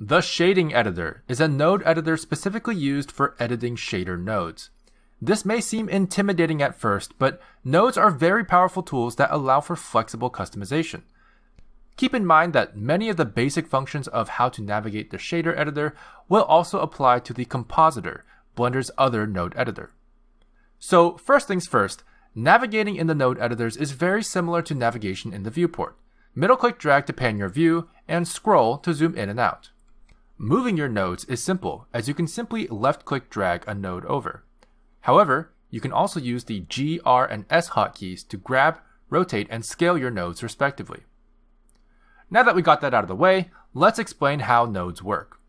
The shading editor is a node editor specifically used for editing shader nodes. This may seem intimidating at first, but nodes are very powerful tools that allow for flexible customization. Keep in mind that many of the basic functions of how to navigate the shader editor will also apply to the compositor, Blender's other node editor. So first things first, navigating in the node editors is very similar to navigation in the viewport. Middle click drag to pan your view, and scroll to zoom in and out. Moving your nodes is simple, as you can simply left-click drag a node over. However, you can also use the G, R, and S hotkeys to grab, rotate, and scale your nodes respectively. Now that we got that out of the way, let's explain how nodes work.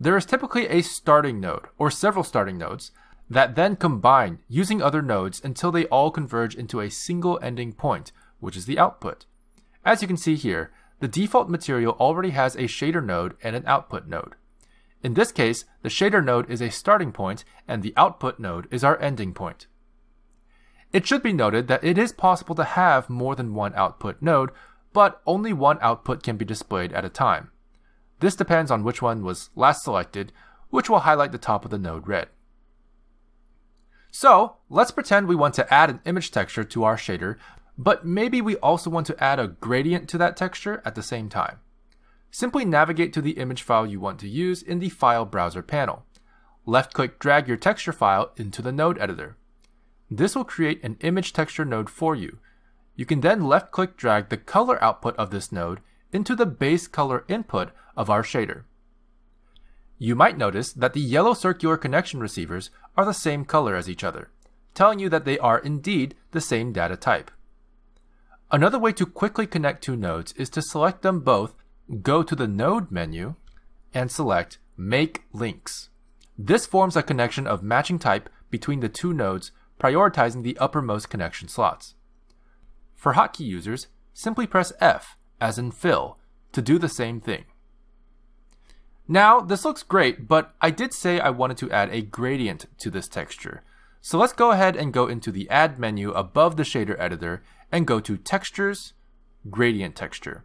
There is typically a starting node, or several starting nodes, that then combine using other nodes until they all converge into a single ending point, which is the output. As you can see here, the default material already has a shader node and an output node. In this case, the shader node is a starting point and the output node is our ending point. It should be noted that it is possible to have more than one output node, but only one output can be displayed at a time. This depends on which one was last selected, which will highlight the top of the node red. So let's pretend we want to add an image texture to our shader, but maybe we also want to add a gradient to that texture at the same time. Simply navigate to the image file you want to use in the File Browser panel. Left-click drag your texture file into the node editor. This will create an image texture node for you. You can then left-click drag the color output of this node into the base color input of our shader. You might notice that the yellow circular connection receivers are the same color as each other, telling you that they are indeed the same data type. Another way to quickly connect two nodes is to select them both go to the Node menu and select Make Links. This forms a connection of matching type between the two nodes, prioritizing the uppermost connection slots. For hotkey users, simply press F, as in fill, to do the same thing. Now, this looks great, but I did say I wanted to add a gradient to this texture. So let's go ahead and go into the Add menu above the shader editor and go to Textures, Gradient Texture.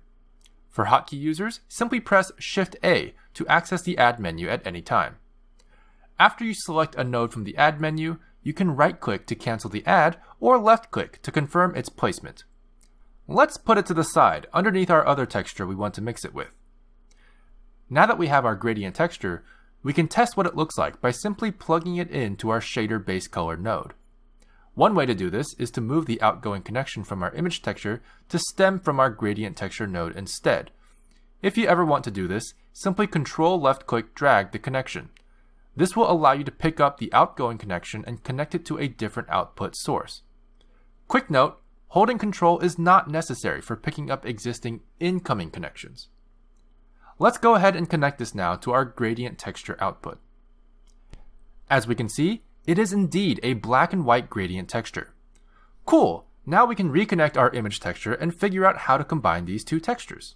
For hotkey users, simply press Shift-A to access the Add menu at any time. After you select a node from the Add menu, you can right-click to cancel the add or left-click to confirm its placement. Let's put it to the side, underneath our other texture we want to mix it with. Now that we have our gradient texture, we can test what it looks like by simply plugging it into our shader base color node. One way to do this is to move the outgoing connection from our image texture to stem from our gradient texture node instead. If you ever want to do this, simply control left click drag the connection. This will allow you to pick up the outgoing connection and connect it to a different output source. Quick note, holding control is not necessary for picking up existing incoming connections. Let's go ahead and connect this now to our gradient texture output. As we can see, it is indeed a black and white gradient texture. Cool, now we can reconnect our image texture and figure out how to combine these two textures.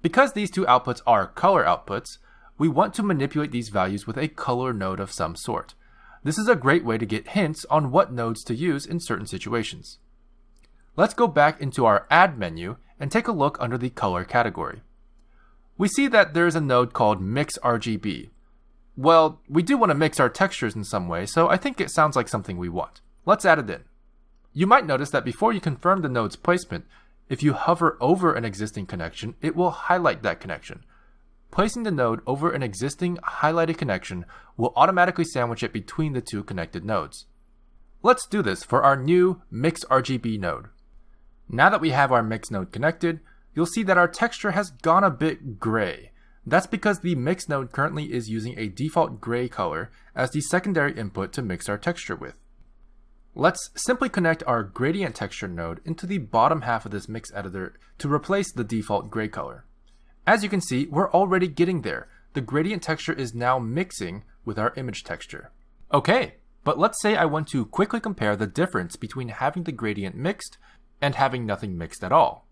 Because these two outputs are color outputs, we want to manipulate these values with a color node of some sort. This is a great way to get hints on what nodes to use in certain situations. Let's go back into our Add menu and take a look under the Color category. We see that there is a node called Mix RGB, well, we do want to mix our textures in some way, so I think it sounds like something we want. Let's add it in. You might notice that before you confirm the node's placement, if you hover over an existing connection, it will highlight that connection. Placing the node over an existing highlighted connection will automatically sandwich it between the two connected nodes. Let's do this for our new Mix RGB node. Now that we have our Mix node connected, you'll see that our texture has gone a bit gray. That's because the mix node currently is using a default gray color as the secondary input to mix our texture with. Let's simply connect our gradient texture node into the bottom half of this mix editor to replace the default gray color. As you can see, we're already getting there. The gradient texture is now mixing with our image texture. Okay, but let's say I want to quickly compare the difference between having the gradient mixed and having nothing mixed at all.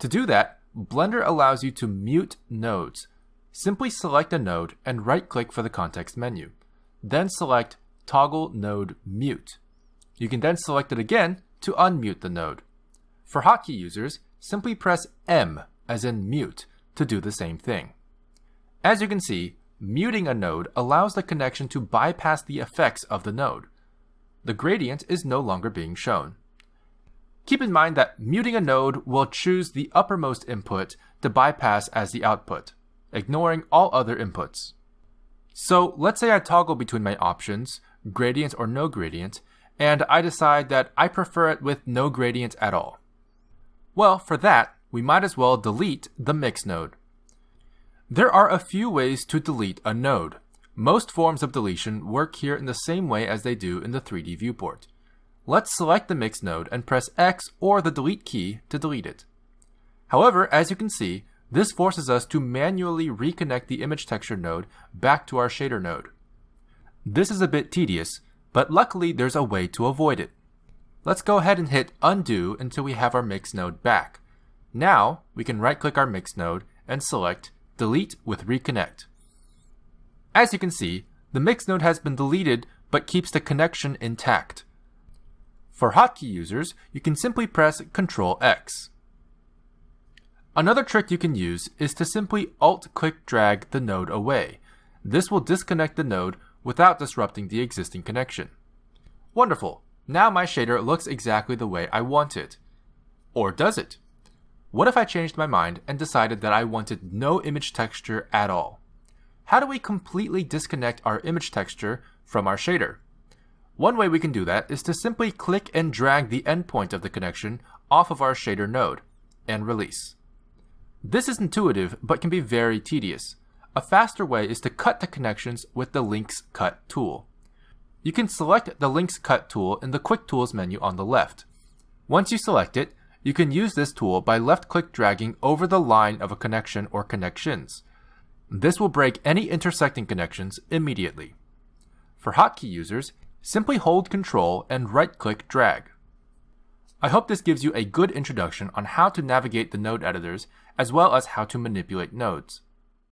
To do that, Blender allows you to mute nodes Simply select a node and right-click for the context menu. Then select Toggle Node Mute. You can then select it again to unmute the node. For hotkey users, simply press M, as in mute, to do the same thing. As you can see, muting a node allows the connection to bypass the effects of the node. The gradient is no longer being shown. Keep in mind that muting a node will choose the uppermost input to bypass as the output ignoring all other inputs. So let's say I toggle between my options, gradient or no gradient, and I decide that I prefer it with no gradient at all. Well, for that, we might as well delete the mix node. There are a few ways to delete a node. Most forms of deletion work here in the same way as they do in the 3D viewport. Let's select the mix node and press X or the delete key to delete it. However, as you can see, this forces us to manually reconnect the image texture node back to our shader node. This is a bit tedious, but luckily there's a way to avoid it. Let's go ahead and hit undo until we have our mix node back. Now we can right click our mix node and select delete with reconnect. As you can see, the mix node has been deleted but keeps the connection intact. For hotkey users, you can simply press Ctrl X. Another trick you can use is to simply Alt-click drag the node away. This will disconnect the node without disrupting the existing connection. Wonderful! Now my shader looks exactly the way I want it. Or does it? What if I changed my mind and decided that I wanted no image texture at all? How do we completely disconnect our image texture from our shader? One way we can do that is to simply click and drag the endpoint of the connection off of our shader node, and release. This is intuitive, but can be very tedious. A faster way is to cut the connections with the Links Cut tool. You can select the Links Cut tool in the Quick Tools menu on the left. Once you select it, you can use this tool by left-click dragging over the line of a connection or connections. This will break any intersecting connections immediately. For hotkey users, simply hold Ctrl and right-click drag. I hope this gives you a good introduction on how to navigate the node editors as well as how to manipulate nodes.